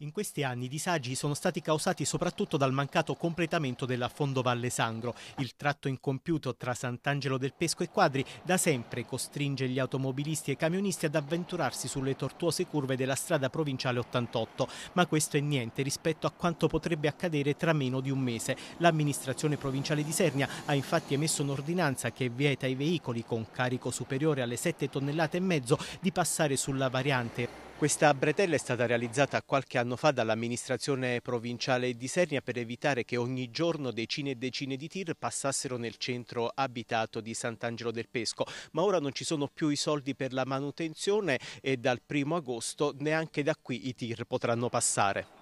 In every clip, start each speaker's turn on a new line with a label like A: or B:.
A: In questi anni i disagi sono stati causati soprattutto dal mancato completamento della Fondovalle Sangro. Il tratto incompiuto tra Sant'Angelo del Pesco e Quadri da sempre costringe gli automobilisti e i camionisti ad avventurarsi sulle tortuose curve della strada provinciale 88, ma questo è niente rispetto a quanto potrebbe accadere tra meno di un mese. L'amministrazione provinciale di Sernia ha infatti emesso un'ordinanza che vieta ai veicoli con carico superiore alle 7 tonnellate e mezzo di passare sulla variante questa bretella è stata realizzata qualche anno fa dall'amministrazione provinciale di Sernia per evitare che ogni giorno decine e decine di tir passassero nel centro abitato di Sant'Angelo del Pesco, ma ora non ci sono più i soldi per la manutenzione e dal primo agosto neanche da qui i tir potranno passare.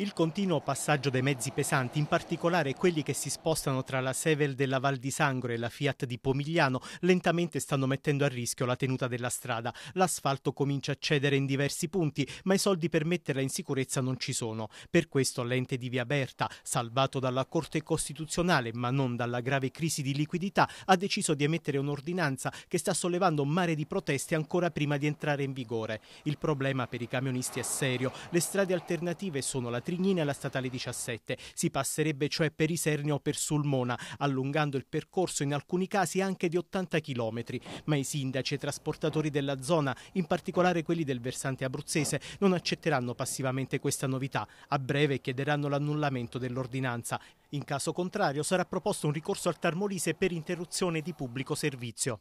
A: Il continuo passaggio dei mezzi pesanti, in particolare quelli che si spostano tra la Sevel della Val di Sangro e la Fiat di Pomigliano, lentamente stanno mettendo a rischio la tenuta della strada. L'asfalto comincia a cedere in diversi punti, ma i soldi per metterla in sicurezza non ci sono. Per questo l'ente di Via Berta, salvato dalla Corte Costituzionale ma non dalla grave crisi di liquidità, ha deciso di emettere un'ordinanza che sta sollevando un mare di proteste ancora prima di entrare in vigore. Il problema per i camionisti è serio. Le strade alternative sono la Trignina e la statale 17. Si passerebbe cioè per Isernio o per Sulmona, allungando il percorso in alcuni casi anche di 80 km, ma i sindaci e i trasportatori della zona, in particolare quelli del versante abruzzese, non accetteranno passivamente questa novità. A breve chiederanno l'annullamento dell'ordinanza. In caso contrario sarà proposto un ricorso al Tarmolise per interruzione di pubblico servizio.